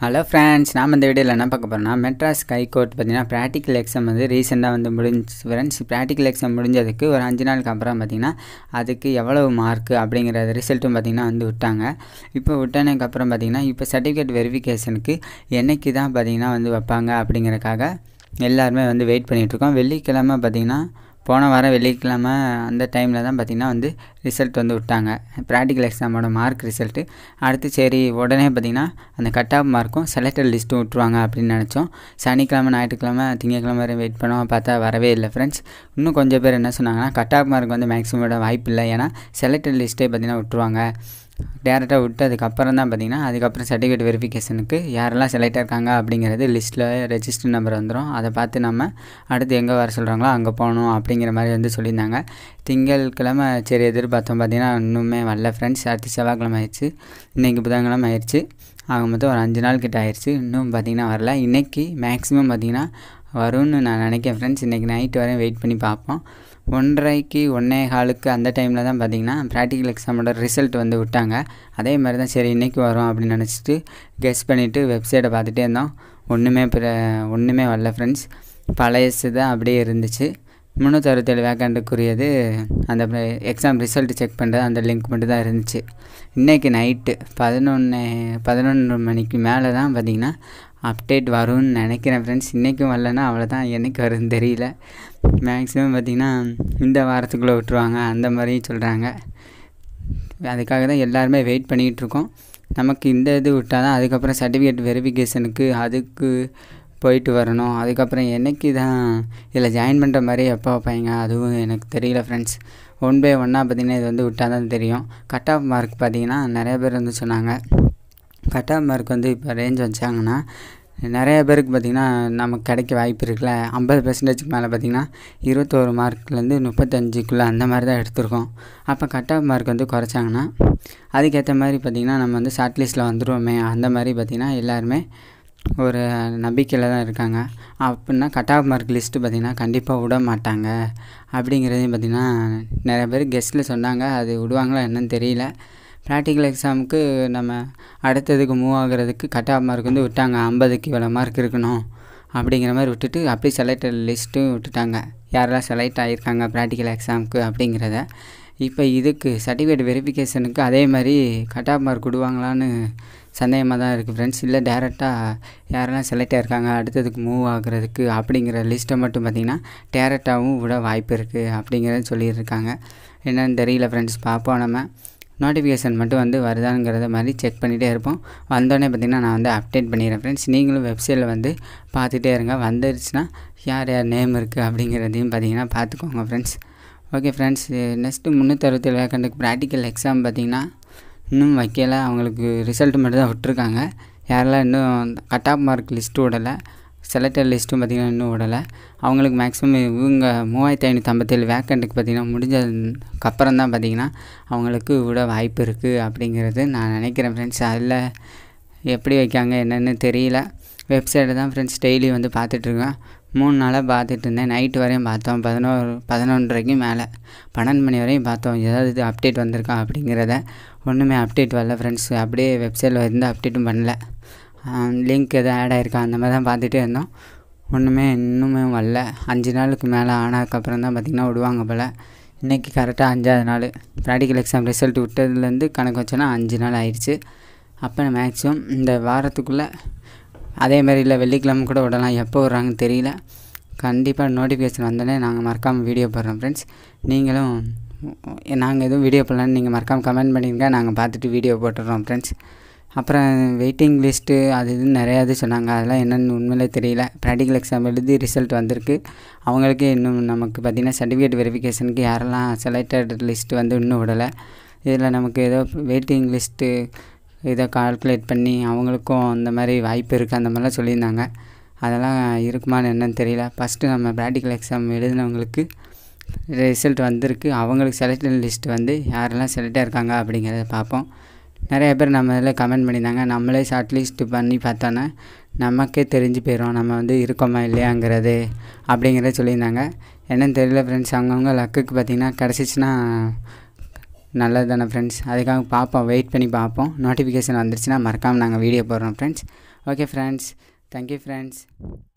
hello friends நாம் இந்த வீடியோவில் என்ன பார்க்க போகிறோம்னா மெட்ராஸ் ஸ்கை கோர்ட் பார்த்தீங்கன்னா ப்ராக்டிக்கல் எக்ஸாம் வந்து ரீசெண்டாக வந்து முடிஞ்சு ஃப்ரெண்ட்ஸ் ப்ராக்டிக்கல் எக்ஸாம் முடிஞ்சதுக்கு ஒரு அஞ்சு நாளுக்கு அப்புறம் பார்த்திங்கன்னா அதுக்கு எவ்வளவு மார்க்கு அப்படிங்கிற ரிசல்ட்டும் பார்த்திங்கன்னா வந்து விட்டாங்க இப்போ விட்டானதுக்கப்புறம் பார்த்திங்கன்னா இப்போ சர்டிஃபிகேட் வெரிஃபிகேஷனுக்கு என்றைக்கு தான் பார்த்திங்கன்னா வந்து வைப்பாங்க அப்படிங்கிறக்காக எல்லாருமே வந்து வெயிட் பண்ணிகிட்ருக்கோம் வெள்ளிக்கிழமை பார்த்திங்கன்னா போன வாரம் வெள்ளிக்கிழமை அந்த டைமில் தான் பார்த்திங்கன்னா வந்து ரிசல்ட் வந்து விட்டாங்க ப்ராக்டிக்கல் எக்ஸாமோட மார்க் ரிசல்ட்டு அடுத்து சரி உடனே பார்த்திங்கன்னா அந்த கட் ஆஃப் மார்க்கும் செலக்டட் லிஸ்ட்டும் விட்ருவாங்க அப்படின்னு நினச்சோம் சனிக்கிழமை ஞாயிற்றுக்கிழமை திங்கக்கிழமை வரை வெயிட் பண்ணோம் பார்த்தா வரவே இல்லை ஃப்ரெண்ட்ஸ் இன்னும் கொஞ்சம் பேர் என்ன சொன்னாங்கன்னா கட் ஆஃப் மார்க் வந்து மேக்ஸிமம் வாய்ப்பு இல்லை ஏன்னா செலக்டட் லிஸ்ட்டே பார்த்திங்கன்னா விட்ருவாங்க டேரெக்டாக விட்டு அதுக்கப்புறம் தான் பார்த்திங்கன்னா அதுக்கப்புறம் சர்டிஃபிகேட் வெரிஃபிகேஷனுக்கு யாரெல்லாம் செலக்ட் இருக்காங்க அப்படிங்கிறது லிஸ்ட்டில் ரெஜிஸ்டர் நம்பர் வந்துடும் அதை பார்த்து நம்ம அடுத்து எங்கே வர சொல்கிறாங்களோ அங்கே போகணும் அப்படிங்கிற மாதிரி வந்து சொல்லியிருந்தாங்க திங்கட்கிழமை சரி எதிர்பார்த்தோம் பார்த்திங்கன்னா இன்னுமே வரல ஃப்ரெண்ட்ஸ் அடுத்து செவ்வாய்க்கிழமை ஆயிடுச்சு இன்றைக்கி புதன்கிழமை ஆயிடுச்சு ஆக மொத்தம் ஒரு அஞ்சு நாள் கிட்ட ஆயிடுச்சு இன்னும் பார்த்திங்கன்னா வரல இன்றைக்கி மேக்ஸிமம் பார்த்திங்கன்னா வரும்னு நான் நினைக்கிறேன் ஃப்ரெண்ட்ஸ் இன்றைக்கி நைட்டு வரையும் வெயிட் பண்ணி பார்ப்போம் ஒன்றரைக்கு ஒன்றே காலுக்கு அந்த டைமில் தான் பார்த்திங்கன்னா ப்ராக்டிக்கல் எக்ஸாமோட ரிசல்ட் வந்து விட்டாங்க அதே மாதிரி தான் சரி இன்றைக்கி வரும் அப்படின்னு நினச்சிட்டு கெஸ் பண்ணிவிட்டு வெப்சைட்டை பார்த்துட்டே இருந்தோம் ஒன்றுமே ஒன்றுமே வரல ஃப்ரெண்ட்ஸ் பழையசு தான் அப்படியே இருந்துச்சு முந்நூற்றி அறுபத்தேழு வேக்காண்டுக்குரியது அந்த எக்ஸாம் ரிசல்ட் செக் பண்ணுறது அந்த லிங்க் மட்டும் தான் இருந்துச்சு இன்றைக்கி நைட்டு பதினொன்று பதினொன்று மணிக்கு மேலே தான் பார்த்திங்கன்னா அப்டேட் வரும்னு நினைக்கிறேன் ஃப்ரெண்ட்ஸ் இன்றைக்கும் வரலன்னா அவ்வளோதான் என்றைக்கு வரும்னு தெரியல மேக்ஸிமம் பார்த்திங்கன்னா இந்த வாரத்துக்குள்ளே விட்டுருவாங்க அந்த மாதிரி சொல்கிறாங்க அதுக்காக தான் எல்லாருமே வெயிட் பண்ணிக்கிட்டு இருக்கோம் நமக்கு இந்த இது விட்டால் தான் அதுக்கப்புறம் சர்டிஃபிகேட் வெரிஃபிகேஷனுக்கு அதுக்கு போயிட்டு வரணும் அதுக்கப்புறம் என்றைக்கு தான் இதில் ஜாயின் பண்ணுற மாதிரி எப்போ வைப்பாங்க அதுவும் எனக்கு தெரியல ஃப்ரெண்ட்ஸ் ஒன் பை ஒன்னாக பார்த்திங்கன்னா இது வந்து விட்டால் தான் தெரியும் கட் ஆஃப் மார்க் பார்த்திங்கன்னா நிறைய பேர் வந்து சொன்னாங்க கட்டாக மார்க் வந்து இப்போ ரேஞ்ச் வச்சாங்கன்னா நிறைய பேருக்கு பார்த்திங்கன்னா நமக்கு கிடைக்க வாய்ப்பு இருக்குல்ல ஐம்பது பெர்சன்டேஜ்க்கு மேலே பார்த்திங்கன்னா இருபத்தோரு மார்க்லேருந்து முப்பத்தஞ்சுக்குள்ளே அந்த மாதிரி தான் எடுத்திருக்கோம் அப்போ கட் ஆஃப் மார்க் வந்து குறைச்சாங்கன்னா அதுக்கேற்ற மாதிரி பார்த்திங்கன்னா நம்ம வந்து ஷார்ட்லிஸ்ட்டில் வந்துடுவோமே அந்த மாதிரி பார்த்திங்கன்னா எல்லாருமே ஒரு நம்பிக்கையில் தான் இருக்காங்க அப்படின்னா கட் ஆஃப் மார்க் லிஸ்ட்டு பார்த்திங்கன்னா கண்டிப்பாக விட மாட்டாங்க அப்படிங்கிறதையும் பார்த்திங்கன்னா நிறைய பேர் கெஸ்ட்டில் சொன்னாங்க அது விடுவாங்களா என்னன்னு தெரியல ப்ராக்டிக்கல் எக்ஸாமுக்கு நம்ம அடுத்ததுக்கு மூவ் ஆகிறதுக்கு கட் ஆஃப் மார்க் வந்து விட்டாங்க ஐம்பதுக்கு இவ்வளோ மார்க் இருக்கணும் அப்படிங்கிற மாதிரி விட்டுட்டு அப்படியே செலக்டட் லிஸ்ட்டும் விட்டுட்டாங்க யாரெல்லாம் செலக்ட் ஆகியிருக்காங்க ப்ராக்டிக்கல் எக்ஸாமுக்கு அப்படிங்கிறத இப்போ இதுக்கு சர்டிஃபிகேட் வெரிஃபிகேஷனுக்கு அதே மாதிரி கட் ஆஃப் மார்க் விடுவாங்களான்னு சந்தேகமாக தான் இருக்குது ஃப்ரெண்ட்ஸ் இல்லை டேரெக்டாக யாரெல்லாம் செலக்ட் ஆகியிருக்காங்க அடுத்ததுக்கு மூவ் ஆகுறதுக்கு அப்படிங்கிற லிஸ்ட்டை மட்டும் பார்த்திங்கன்னா டேரெக்டாகவும் விட வாய்ப்பு இருக்குது அப்படிங்கிறத சொல்லியிருக்காங்க என்னென்னு தெரியல ஃப்ரெண்ட்ஸ் பார்ப்போம் நம்ம நோட்டிஃபிகேஷன் மட்டும் வந்து வருதாங்கிறத மாதிரி செக் பண்ணிகிட்டே இருப்போம் வந்தோடனே பார்த்திங்கன்னா நான் வந்து அப்டேட் பண்ணிடுறேன் ஃப்ரெண்ட்ஸ் நீங்களும் வெப்சைட்டில் வந்து பார்த்துட்டே இருங்க வந்துருச்சுன்னா யார் யார் நேம் இருக்குது அப்படிங்கிறதையும் பார்த்திங்கன்னா பார்த்துக்கோங்க ஃப்ரெண்ட்ஸ் ஓகே ஃப்ரெண்ட்ஸ் நெக்ஸ்ட்டு முந்நூற்றறுபத்தேழு வேக்கண்ட்டுக்கு ப்ராக்டிக்கல் எக்ஸாம் பார்த்திங்கன்னா இன்னும் வைக்கல அவங்களுக்கு ரிசல்ட் மட்டும் தான் விட்டுருக்காங்க யாரெல்லாம் இன்னும் கட் ஆஃப் மார்க் லிஸ்ட்டு விடலை செலக்டர் லிஸ்ட்டும் பார்த்திங்கன்னா இன்னும் விடலை அவங்களுக்கு மேக்ஸிமம் இவங்க மூவாயிரத்தி ஐம்பத்தேழு வேக்கண்ட்டுக்கு பார்த்திங்கன்னா முடிஞ்சதுக்கப்புறம் தான் பார்த்திங்கன்னா அவங்களுக்கு விட வாய்ப்பு இருக்குது அப்படிங்கிறது நான் நினைக்கிறேன் ஃப்ரெண்ட்ஸ் அதில் எப்படி வைக்காங்க என்னென்னு தெரியல வெப்சைட்டை தான் ஃப்ரெண்ட்ஸ் டெய்லி வந்து பார்த்துட்ருக்கேன் மூணு நாளாக பார்த்துட்டு இருந்தேன் நைட்டு வரையும் பார்த்தோம் பதினோரு பதினொன்றரைக்கும் மேலே பன்னெண்டு மணி வரையும் பார்த்தோம் ஏதாவது அப்டேட் வந்திருக்கா அப்படிங்கிறத ஒன்றுமே அப்டேட் வரல ஃப்ரெண்ட்ஸ் அப்படியே வெப்சைட்டில் இருந்து அப்டேட்டும் பண்ணல லிங்க் எதுவும் ஆட் ஆகிருக்கா அந்த மாதிரி தான் பார்த்துட்டே இருந்தோம் ஒன்றுமே இன்னுமே வரல அஞ்சு நாளுக்கு மேலே ஆனதுக்கப்புறம் தான் பார்த்திங்கன்னா விடுவாங்க போல் இன்றைக்கி கரெக்டாக அஞ்சாவது நாள் ப்ராக்டிக்கல் எக்ஸாம் ரிசல்ட் விட்டதுலேருந்து கணக்கு வச்சோன்னா அஞ்சு நாள் ஆயிடுச்சு அப்போ மேக்ஸிமம் இந்த வாரத்துக்குள்ளே அதே மாதிரி இல்லை வெள்ளிக்கிழமை கூட விடலாம் எப்போ விட்றாங்கன்னு தெரியல கண்டிப்பாக நோட்டிஃபிகேஷன் வந்தோடனே நாங்கள் மறக்காமல் வீடியோ போடுறோம் ஃப்ரெண்ட்ஸ் நீங்களும் நாங்கள் எதுவும் வீடியோ போடலான்னு நீங்கள் மறக்காமல் கமெண்ட் பண்ணியிருக்கேன் நாங்கள் பார்த்துட்டு வீடியோ போட்டுடுறோம் ஃப்ரெண்ட்ஸ் அப்புறம் வெயிட்டிங் லிஸ்ட்டு அது இது நிறையா இது சொன்னாங்க அதெல்லாம் என்னென்னு உண்மையிலே தெரியல ப்ராக்டிக்கல் எக்ஸாம் எழுதி ரிசல்ட் வந்திருக்கு அவங்களுக்கு இன்னும் நமக்கு பார்த்திங்கன்னா சர்டிஃபிகேட் வெரிஃபிகேஷனுக்கு யாரெல்லாம் செலக்டட் லிஸ்ட்டு வந்து இன்னும் விடலை இதில் நமக்கு ஏதோ வெயிட்டிங் லிஸ்ட்டு இதை கால்குலேட் பண்ணி அவங்களுக்கும் அந்த மாதிரி வாய்ப்பு இருக்குது அந்த மாதிரிலாம் சொல்லியிருந்தாங்க அதெல்லாம் இருக்குமான்னு என்னன்னு தெரியல ஃபஸ்ட்டு நம்ம ப்ராக்டிக்கல் எக்ஸாம் எழுதினவங்களுக்கு ரிசல்ட் வந்திருக்கு அவங்களுக்கு செலக்டட் லிஸ்ட்டு வந்து யாரெல்லாம் செலக்டாக இருக்காங்க அப்படிங்கிறத பார்ப்போம் நிறைய பேர் நம்ம இதில் கமெண்ட் பண்ணியிருந்தாங்க நம்மளே ஷார்ட்லிஸ்ட் பண்ணி பார்த்தோன்னா நமக்கே தெரிஞ்சு போயிடும் நம்ம வந்து இருக்கோமா இல்லையாங்கிறது அப்படிங்கிறத சொல்லியிருந்தாங்க என்னன்னு தெரியல ஃப்ரெண்ட்ஸ் அவங்கவுங்க லக்குக்கு பார்த்திங்கன்னா கிடச்சிச்சின்னா நல்லது தானே ஃப்ரெண்ட்ஸ் அதுக்காக பார்ப்போம் வெயிட் பண்ணி பார்ப்போம் நோட்டிஃபிகேஷன் வந்துருச்சுன்னா மறக்காமல் நாங்கள் வீடியோ போடுறோம் friends okay friends thank you friends